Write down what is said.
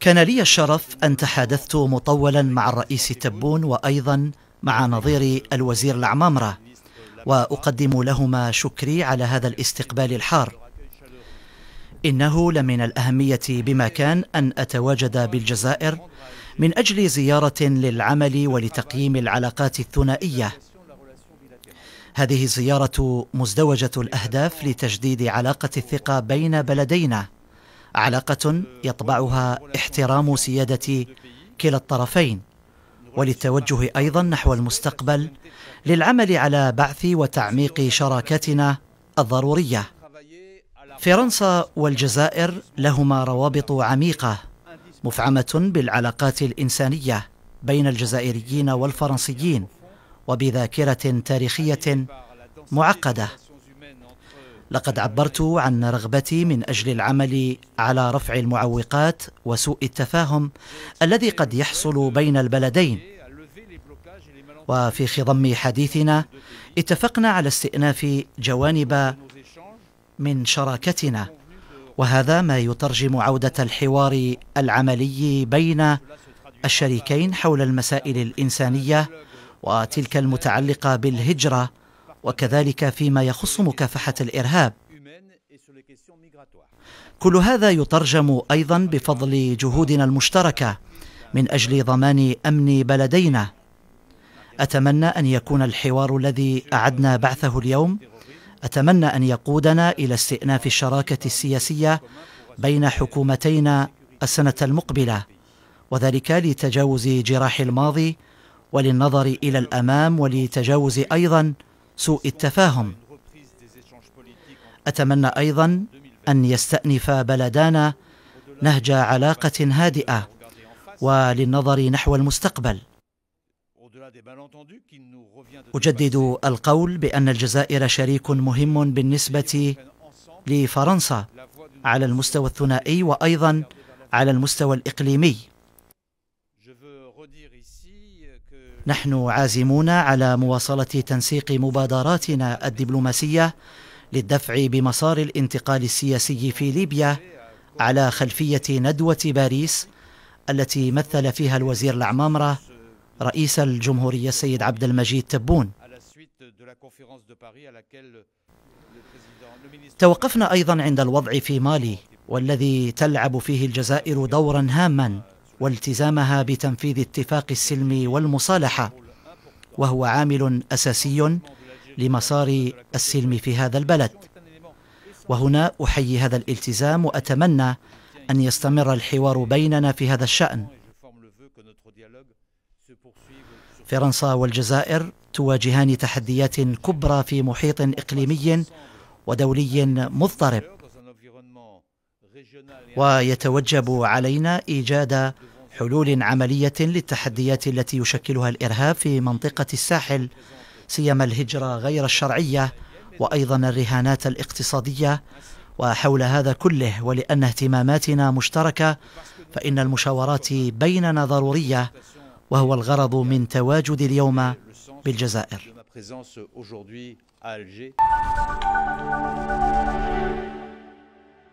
كان لي الشرف أن تحادثت مطولا مع الرئيس تبون وأيضا مع نظير الوزير العمامرة وأقدم لهما شكري على هذا الاستقبال الحار إنه لمن الأهمية بما كان أن أتواجد بالجزائر من أجل زيارة للعمل ولتقييم العلاقات الثنائية هذه الزيارة مزدوجة الأهداف لتجديد علاقة الثقة بين بلدينا علاقة يطبعها احترام سيادة كلا الطرفين وللتوجه أيضا نحو المستقبل للعمل على بعث وتعميق شراكتنا الضرورية فرنسا والجزائر لهما روابط عميقة مفعمة بالعلاقات الإنسانية بين الجزائريين والفرنسيين وبذاكرة تاريخية معقدة لقد عبرت عن رغبتي من أجل العمل على رفع المعوقات وسوء التفاهم الذي قد يحصل بين البلدين وفي خضم حديثنا اتفقنا على استئناف جوانب من شراكتنا وهذا ما يترجم عودة الحوار العملي بين الشريكين حول المسائل الإنسانية وتلك المتعلقة بالهجرة وكذلك فيما يخص مكافحة الإرهاب كل هذا يترجم أيضا بفضل جهودنا المشتركة من أجل ضمان أمن بلدينا أتمنى أن يكون الحوار الذي أعدنا بعثه اليوم أتمنى أن يقودنا إلى استئناف الشراكة السياسية بين حكومتينا السنة المقبلة وذلك لتجاوز جراح الماضي وللنظر إلى الأمام ولتجاوز أيضا سوء التفاهم اتمنى ايضا ان يستانف بلدانا نهج علاقه هادئه وللنظر نحو المستقبل اجدد القول بان الجزائر شريك مهم بالنسبه لفرنسا على المستوى الثنائي وايضا على المستوى الاقليمي نحن عازمون على مواصلة تنسيق مبادراتنا الدبلوماسية للدفع بمسار الانتقال السياسي في ليبيا على خلفية ندوة باريس التي مثل فيها الوزير العمامرة رئيس الجمهورية السيد عبد المجيد تبون توقفنا أيضا عند الوضع في مالي والذي تلعب فيه الجزائر دورا هاما والتزامها بتنفيذ اتفاق السلم والمصالحه وهو عامل اساسي لمسار السلم في هذا البلد وهنا احيي هذا الالتزام واتمنى ان يستمر الحوار بيننا في هذا الشان فرنسا والجزائر تواجهان تحديات كبرى في محيط اقليمي ودولي مضطرب ويتوجب علينا ايجاد حلول عملية للتحديات التي يشكلها الإرهاب في منطقة الساحل سيما الهجرة غير الشرعية وأيضا الرهانات الاقتصادية وحول هذا كله ولأن اهتماماتنا مشتركة فإن المشاورات بيننا ضرورية وهو الغرض من تواجد اليوم بالجزائر